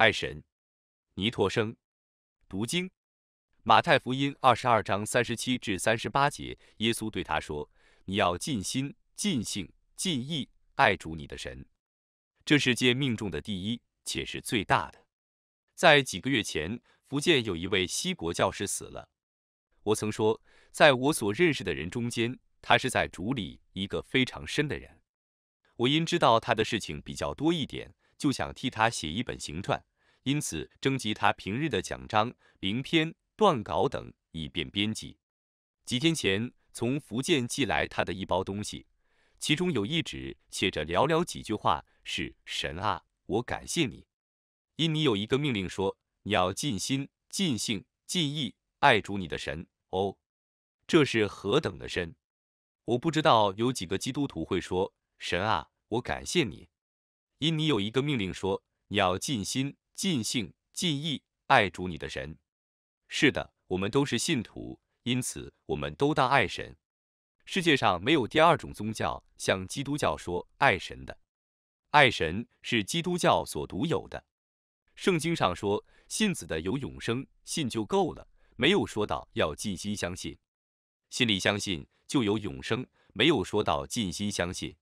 爱神，尼托生读经，马太福音二十二章三十七至三十八节，耶稣对他说：“你要尽心、尽性、尽意爱主你的神。”这是诫命中的第一，且是最大的。在几个月前，福建有一位西国教师死了。我曾说，在我所认识的人中间，他是在主里一个非常深的人。我因知道他的事情比较多一点，就想替他写一本行传。因此，征集他平日的奖章、零篇、断稿等，以便编辑。几天前，从福建寄来他的一包东西，其中有一纸写着寥寥几句话：“是神啊，我感谢你，因你有一个命令说，你要尽心、尽性、尽意爱主你的神。”哦，这是何等的深！我不知道有几个基督徒会说：“神啊，我感谢你，因你有一个命令说，你要尽心。”尽性尽意爱主你的神。是的，我们都是信徒，因此我们都当爱神。世界上没有第二种宗教像基督教说爱神的，爱神是基督教所独有的。圣经上说信子的有永生，信就够了，没有说到要尽心相信。心里相信就有永生，没有说到尽心相信。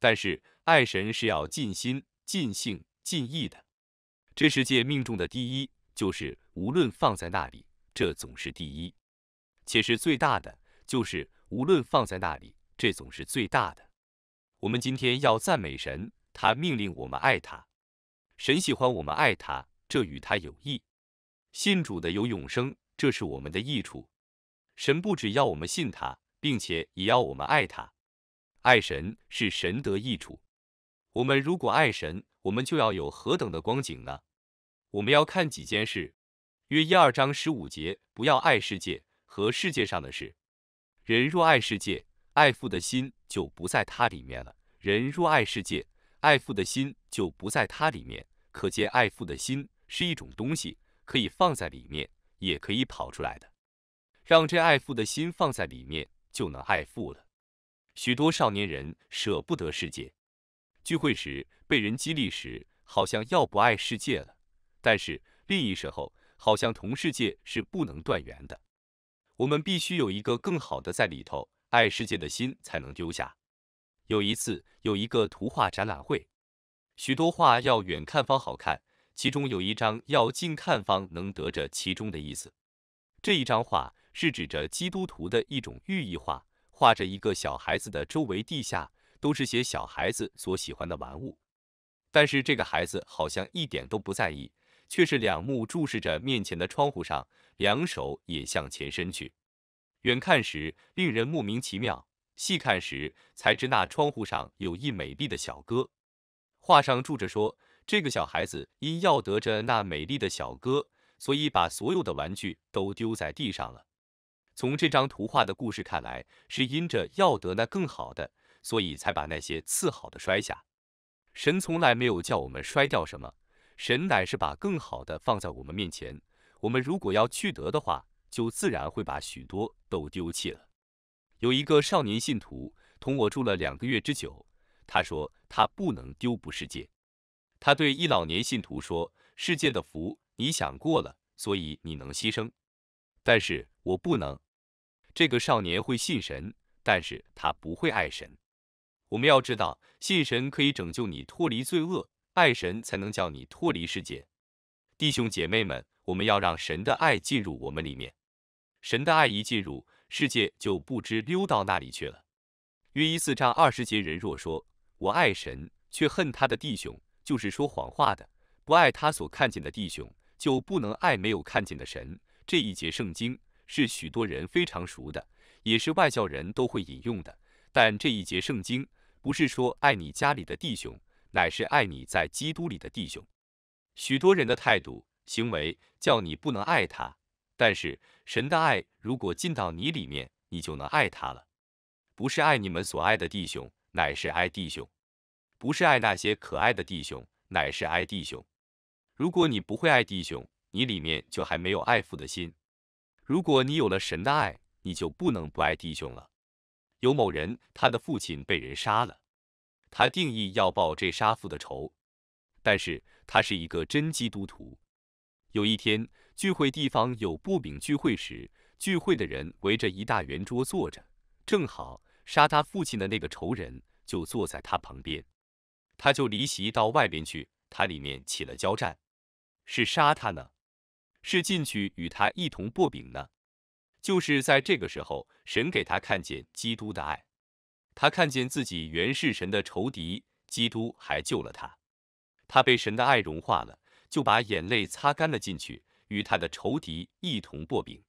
但是爱神是要尽心尽性尽意的。这世界命中的第一，就是无论放在那里，这总是第一，且是最大的；就是无论放在那里，这总是最大的。我们今天要赞美神，他命令我们爱他，神喜欢我们爱他，这与他有益。信主的有永生，这是我们的益处。神不只要我们信他，并且也要我们爱他。爱神是神得益处。我们如果爱神，我们就要有何等的光景呢？我们要看几件事，约一二章十五节，不要爱世界和世界上的事。人若爱世界，爱父的心就不在他里面了。人若爱世界，爱父的心就不在他里面。可见爱父的心是一种东西，可以放在里面，也可以跑出来的。让这爱父的心放在里面，就能爱父了。许多少年人舍不得世界。聚会时被人激励时，好像要不爱世界了；但是另一时候，好像同世界是不能断缘的。我们必须有一个更好的，在里头爱世界的心才能丢下。有一次有一个图画展览会，许多画要远看方好看，其中有一张要近看方能得着其中的意思。这一张画是指着基督徒的一种寓意画，画着一个小孩子的周围地下。都是些小孩子所喜欢的玩物，但是这个孩子好像一点都不在意，却是两目注视着面前的窗户上，两手也向前伸去。远看时令人莫名其妙，细看时才知那窗户上有一美丽的小哥。画上注着说，这个小孩子因要得着那美丽的小哥，所以把所有的玩具都丢在地上了。从这张图画的故事看来，是因着要得那更好的。所以才把那些次好的摔下。神从来没有叫我们摔掉什么，神乃是把更好的放在我们面前。我们如果要去得的话，就自然会把许多都丢弃了。有一个少年信徒同我住了两个月之久，他说他不能丢不世界。他对一老年信徒说：“世界的福你享过了，所以你能牺牲，但是我不能。”这个少年会信神，但是他不会爱神。我们要知道，信神可以拯救你脱离罪恶，爱神才能叫你脱离世界。弟兄姐妹们，我们要让神的爱进入我们里面。神的爱一进入世界，就不知溜到哪里去了。约一四章二十节，人若说我爱神，却恨他的弟兄，就是说谎话的；不爱他所看见的弟兄，就不能爱没有看见的神。这一节圣经是许多人非常熟的，也是外教人都会引用的。但这一节圣经。不是说爱你家里的弟兄，乃是爱你在基督里的弟兄。许多人的态度、行为叫你不能爱他，但是神的爱如果进到你里面，你就能爱他了。不是爱你们所爱的弟兄，乃是爱弟兄；不是爱那些可爱的弟兄，乃是爱弟兄。如果你不会爱弟兄，你里面就还没有爱父的心。如果你有了神的爱，你就不能不爱弟兄了。有某人，他的父亲被人杀了，他定义要报这杀父的仇。但是他是一个真基督徒。有一天聚会地方有拨饼聚会时，聚会的人围着一大圆桌坐着，正好杀他父亲的那个仇人就坐在他旁边，他就离席到外边去。他里面起了交战：是杀他呢，是进去与他一同拨饼呢？就是在这个时候，神给他看见基督的爱，他看见自己原是神的仇敌，基督还救了他，他被神的爱融化了，就把眼泪擦干了进去，与他的仇敌一同簸饼。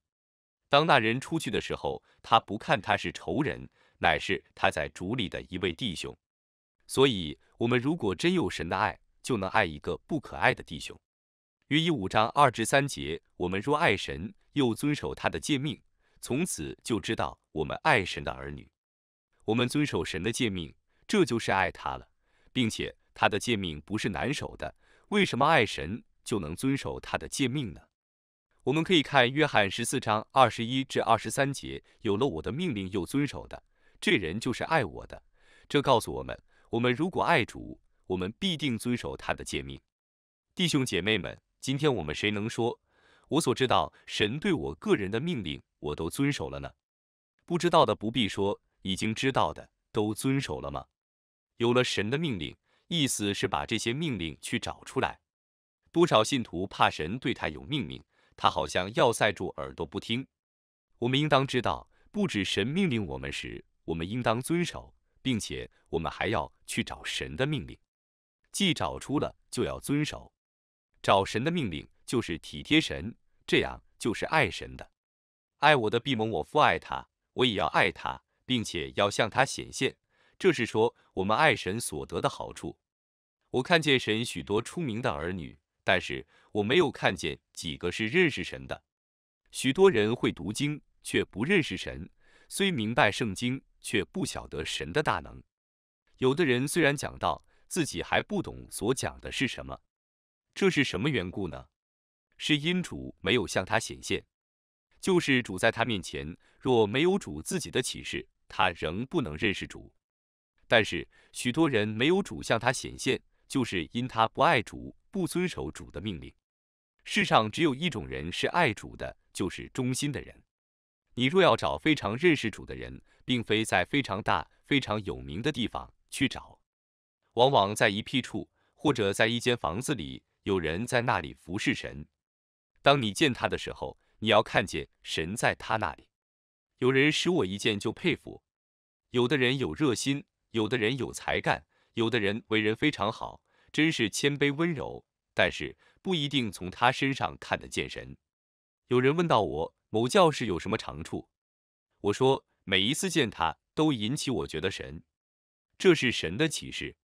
当那人出去的时候，他不看他是仇人，乃是他在主里的一位弟兄。所以，我们如果真有神的爱，就能爱一个不可爱的弟兄。约一五章二至三节，我们若爱神。又遵守他的诫命，从此就知道我们爱神的儿女。我们遵守神的诫命，这就是爱他了，并且他的诫命不是难守的。为什么爱神就能遵守他的诫命呢？我们可以看约翰十四章二十一至二十三节：有了我的命令又遵守的，这人就是爱我的。这告诉我们，我们如果爱主，我们必定遵守他的诫命。弟兄姐妹们，今天我们谁能说？我所知道，神对我个人的命令，我都遵守了呢。不知道的不必说，已经知道的都遵守了吗？有了神的命令，意思是把这些命令去找出来。多少信徒怕神对他有命令，他好像要塞住耳朵不听。我们应当知道，不止神命令我们时，我们应当遵守，并且我们还要去找神的命令。既找出了，就要遵守。找神的命令，就是体贴神。这样就是爱神的，爱我的毕蒙，我父爱他，我也要爱他，并且要向他显现。这是说我们爱神所得的好处。我看见神许多出名的儿女，但是我没有看见几个是认识神的。许多人会读经，却不认识神；虽明白圣经，却不晓得神的大能。有的人虽然讲道，自己还不懂所讲的是什么。这是什么缘故呢？是因主没有向他显现，就是主在他面前，若没有主自己的启示，他仍不能认识主。但是许多人没有主向他显现，就是因他不爱主，不遵守主的命令。世上只有一种人是爱主的，就是忠心的人。你若要找非常认识主的人，并非在非常大、非常有名的地方去找，往往在一僻处或者在一间房子里，有人在那里服侍神。当你见他的时候，你要看见神在他那里。有人使我一见就佩服，有的人有热心，有的人有才干，有的人为人非常好，真是谦卑温柔，但是不一定从他身上看得见神。有人问到我某教士有什么长处，我说每一次见他都引起我觉得神，这是神的启示。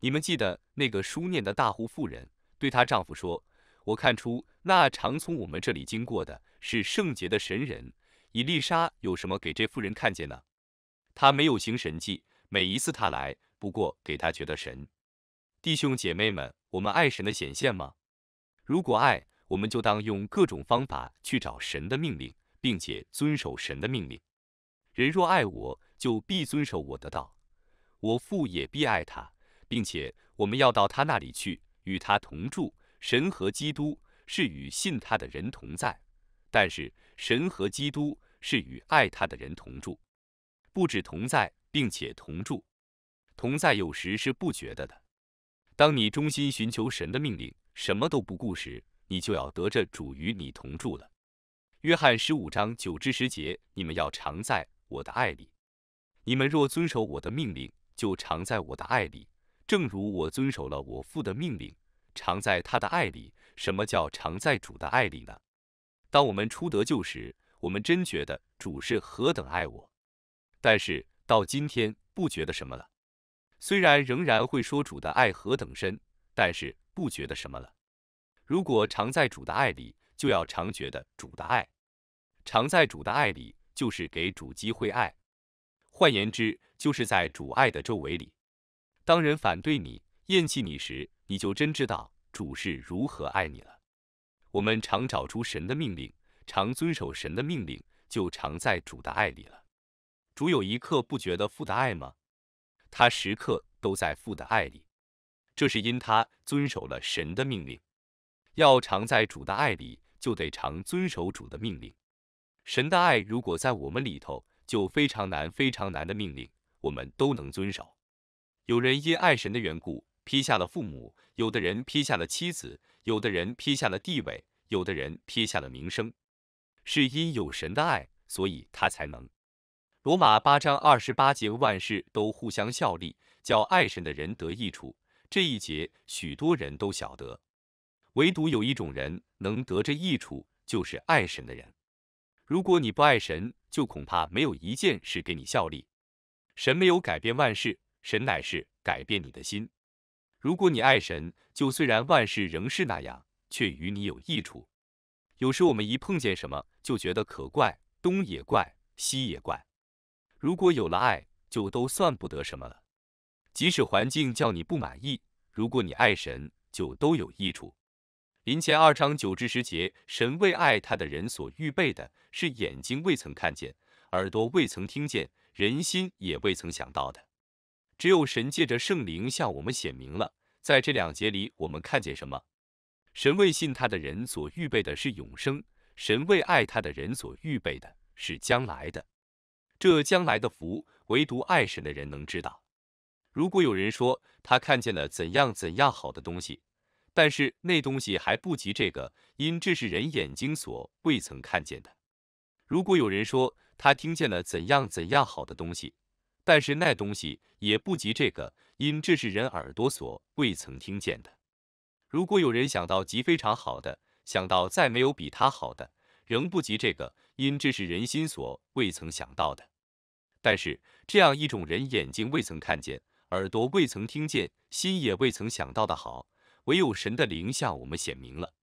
你们记得那个书念的大户妇人对她丈夫说。我看出那常从我们这里经过的是圣洁的神人。伊丽莎有什么给这妇人看见呢？她没有行神迹。每一次她来，不过给她觉得神。弟兄姐妹们，我们爱神的显现吗？如果爱，我们就当用各种方法去找神的命令，并且遵守神的命令。人若爱我，就必遵守我的道；我父也必爱他，并且我们要到他那里去，与他同住。神和基督是与信他的人同在，但是神和基督是与爱他的人同住，不止同在，并且同住。同在有时是不觉得的。当你忠心寻求神的命令，什么都不顾时，你就要得着主与你同住了。约翰十五章九至十节：你们要常在我的爱里，你们若遵守我的命令，就常在我的爱里，正如我遵守了我父的命令。常在他的爱里，什么叫常在主的爱里呢？当我们初得救时，我们真觉得主是何等爱我，但是到今天不觉得什么了。虽然仍然会说主的爱何等深，但是不觉得什么了。如果常在主的爱里，就要常觉得主的爱。常在主的爱里，就是给主机会爱。换言之，就是在主爱的周围里，当人反对你、厌弃你时。你就真知道主是如何爱你了。我们常找出神的命令，常遵守神的命令，就常在主的爱里了。主有一刻不觉得父的爱吗？他时刻都在父的爱里，这是因他遵守了神的命令。要常在主的爱里，就得常遵守主的命令。神的爱如果在我们里头，就非常难、非常难的命令，我们都能遵守。有人因爱神的缘故。劈下了父母，有的人劈下了妻子，有的人劈下了地位，有的人撇下了名声，是因有神的爱，所以他才能。罗马八章二十八节，万事都互相效力，叫爱神的人得益处。这一节许多人都晓得，唯独有一种人能得这益处，就是爱神的人。如果你不爱神，就恐怕没有一件事给你效力。神没有改变万事，神乃是改变你的心。如果你爱神，就虽然万事仍是那样，却与你有益处。有时我们一碰见什么，就觉得可怪，东也怪，西也怪。如果有了爱，就都算不得什么了。即使环境叫你不满意，如果你爱神，就都有益处。临前二章九至十节，神为爱他的人所预备的是眼睛未曾看见，耳朵未曾听见，人心也未曾想到的。只有神借着圣灵向我们显明了，在这两节里我们看见什么？神为信他的人所预备的是永生，神为爱他的人所预备的是将来的。这将来的福，唯独爱神的人能知道。如果有人说他看见了怎样怎样好的东西，但是那东西还不及这个，因这是人眼睛所未曾看见的。如果有人说他听见了怎样怎样好的东西，但是那东西也不及这个，因这是人耳朵所未曾听见的。如果有人想到极非常好的，想到再没有比他好的，仍不及这个，因这是人心所未曾想到的。但是这样一种人眼睛未曾看见，耳朵未曾听见，心也未曾想到的好，唯有神的灵向我们显明了。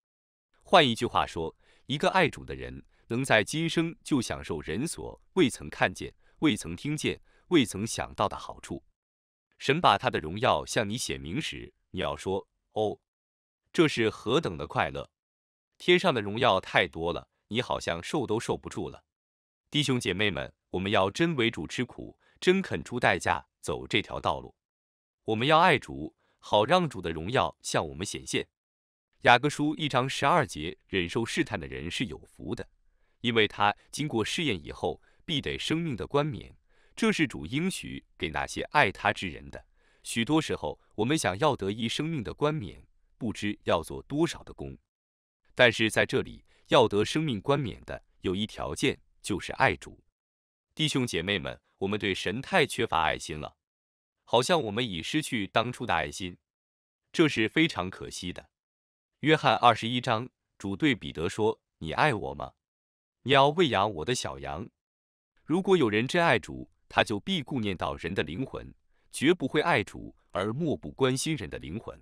换一句话说，一个爱主的人能在今生就享受人所未曾看见、未曾听见。未曾想到的好处，神把他的荣耀向你显明时，你要说：“哦，这是何等的快乐！”天上的荣耀太多了，你好像受都受不住了。弟兄姐妹们，我们要真为主吃苦，真肯出代价走这条道路。我们要爱主，好让主的荣耀向我们显现。雅各书一章十二节：忍受试探的人是有福的，因为他经过试验以后，必得生命的冠冕。这是主应许给那些爱他之人的。许多时候，我们想要得一生命的冠冕，不知要做多少的功。但是在这里，要得生命冠冕的有一条件，就是爱主。弟兄姐妹们，我们对神太缺乏爱心了，好像我们已失去当初的爱心，这是非常可惜的。约翰二十一章，主对彼得说：“你爱我吗？你要喂养我的小羊。如果有人真爱主，他就必顾念到人的灵魂，绝不会爱主而漠不关心人的灵魂。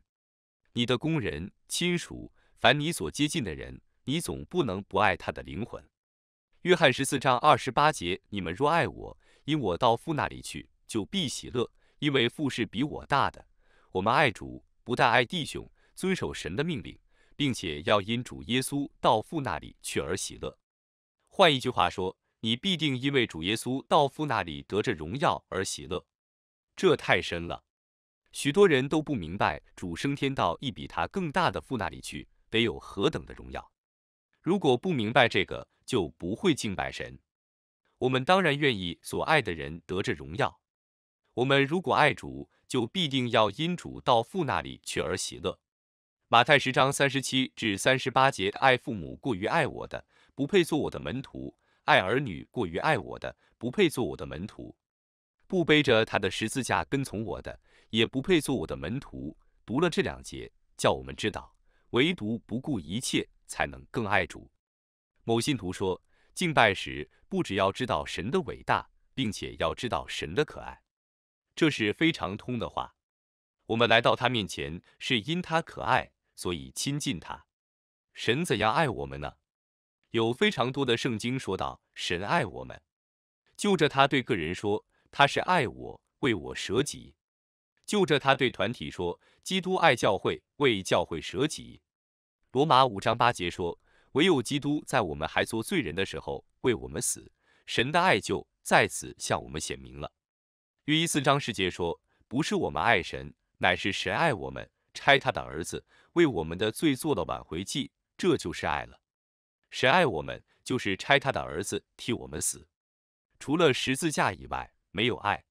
你的工人、亲属，凡你所接近的人，你总不能不爱他的灵魂。约翰十四章二十八节：你们若爱我，因我到父那里去，就必喜乐，因为父是比我大的。我们爱主，不但爱弟兄，遵守神的命令，并且要因主耶稣到父那里去而喜乐。换一句话说。你必定因为主耶稣到父那里得着荣耀而喜乐，这太深了。许多人都不明白主升天到一比他更大的父那里去得有何等的荣耀。如果不明白这个，就不会敬拜神。我们当然愿意所爱的人得着荣耀。我们如果爱主，就必定要因主到父那里去而喜乐。马太十章三十七至三十八节：爱父母过于爱我的，不配做我的门徒。爱儿女过于爱我的，不配做我的门徒；不背着他的十字架跟从我的，也不配做我的门徒。读了这两节，叫我们知道，唯独不顾一切，才能更爱主。某信徒说，敬拜时不只要知道神的伟大，并且要知道神的可爱，这是非常通的话。我们来到他面前，是因他可爱，所以亲近他。神怎样爱我们呢？有非常多的圣经说到神爱我们，就着他对个人说他是爱我为我舍己；就着他对团体说基督爱教会为教会舍己。罗马五章八节说唯有基督在我们还做罪人的时候为我们死，神的爱就在此向我们显明了。约一四章十节说不是我们爱神，乃是神爱我们，拆他的儿子为我们的罪做了挽回祭，这就是爱了。谁爱我们，就是拆他的儿子替我们死。除了十字架以外，没有爱。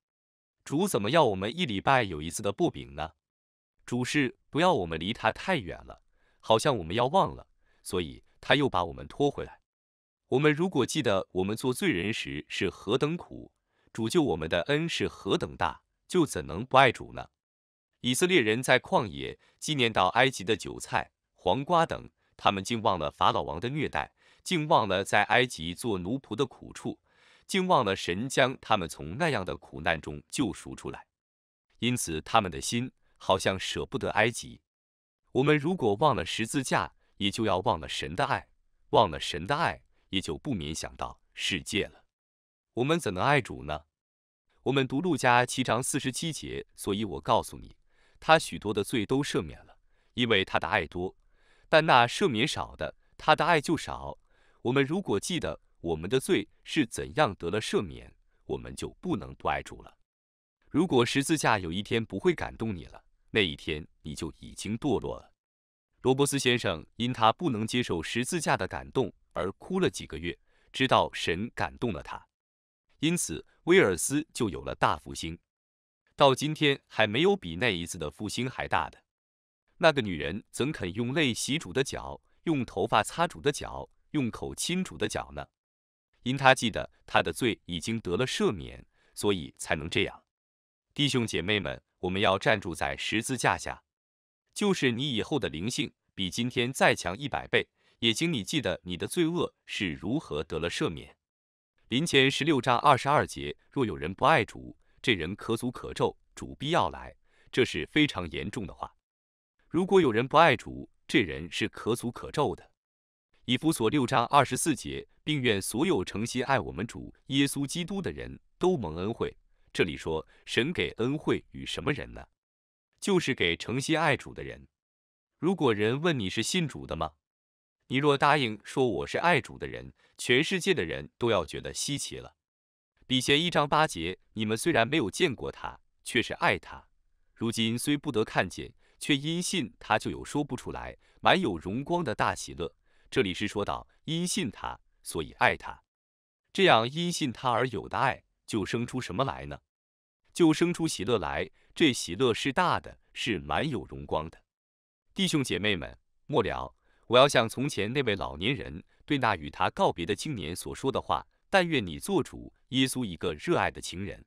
主怎么要我们一礼拜有一次的薄饼呢？主是不要我们离他太远了，好像我们要忘了，所以他又把我们拖回来。我们如果记得我们做罪人时是何等苦，主救我们的恩是何等大，就怎能不爱主呢？以色列人在旷野纪念到埃及的韭菜、黄瓜等。他们竟忘了法老王的虐待，竟忘了在埃及做奴仆的苦处，竟忘了神将他们从那样的苦难中救赎出来，因此他们的心好像舍不得埃及。我们如果忘了十字架，也就要忘了神的爱；忘了神的爱，也就不免想到世界了。我们怎能爱主呢？我们读路加七章四十七节，所以我告诉你，他许多的罪都赦免了，因为他的爱多。但那赦免少的，他的爱就少。我们如果记得我们的罪是怎样得了赦免，我们就不能不爱主了。如果十字架有一天不会感动你了，那一天你就已经堕落了。罗伯斯先生因他不能接受十字架的感动而哭了几个月，直到神感动了他，因此威尔斯就有了大复兴。到今天还没有比那一次的复兴还大的。那个女人怎肯用泪洗主的脚，用头发擦主的脚，用口亲主的脚呢？因她记得她的罪已经得了赦免，所以才能这样。弟兄姐妹们，我们要站住在十字架下。就是你以后的灵性比今天再强一百倍，也请你记得你的罪恶是如何得了赦免。临前十六章二十二节：若有人不爱主，这人可诅可咒。主必要来，这是非常严重的话。如果有人不爱主，这人是可诅可咒的。以弗所六章二十四节，并愿所有诚心爱我们主耶稣基督的人都蒙恩惠。这里说神给恩惠与什么人呢？就是给诚心爱主的人。如果人问你是信主的吗？你若答应说我是爱主的人，全世界的人都要觉得稀奇了。比前一章八节，你们虽然没有见过他，却是爱他；如今虽不得看见。却因信他就有说不出来满有荣光的大喜乐。这里是说到因信他，所以爱他。这样因信他而有的爱，就生出什么来呢？就生出喜乐来。这喜乐是大的，是满有荣光的。弟兄姐妹们，末了，我要像从前那位老年人对那与他告别的青年所说的话：但愿你做主耶稣一个热爱的情人。